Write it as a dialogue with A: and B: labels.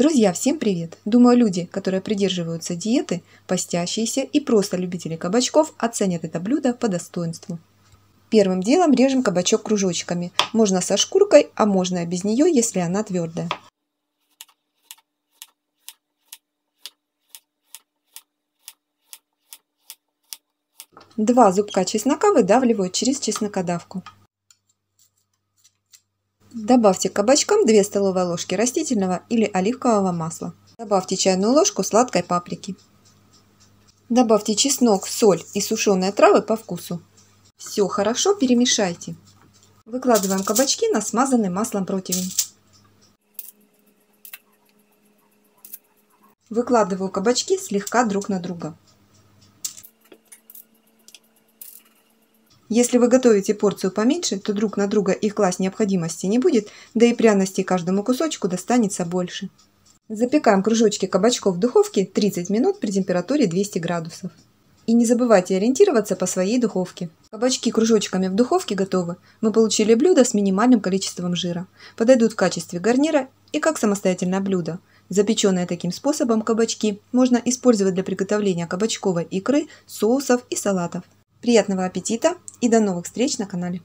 A: Друзья, всем привет! Думаю, люди, которые придерживаются диеты, постящиеся и просто любители кабачков оценят это блюдо по достоинству. Первым делом режем кабачок кружочками. Можно со шкуркой, а можно и без нее, если она твердая. Два зубка чеснока выдавливают через чеснокодавку. Добавьте к кабачкам 2 столовые ложки растительного или оливкового масла. Добавьте чайную ложку сладкой паприки. Добавьте чеснок, соль и сушеные травы по вкусу. Все хорошо перемешайте. Выкладываем кабачки на смазанный маслом противень. Выкладываю кабачки слегка друг на друга. Если вы готовите порцию поменьше, то друг на друга их класть необходимости не будет, да и пряностей каждому кусочку достанется больше. Запекаем кружочки кабачков в духовке 30 минут при температуре 200 градусов. И не забывайте ориентироваться по своей духовке. Кабачки кружочками в духовке готовы. Мы получили блюдо с минимальным количеством жира. Подойдут в качестве гарнира и как самостоятельное блюдо. Запеченные таким способом кабачки можно использовать для приготовления кабачковой икры, соусов и салатов. Приятного аппетита и до новых встреч на канале!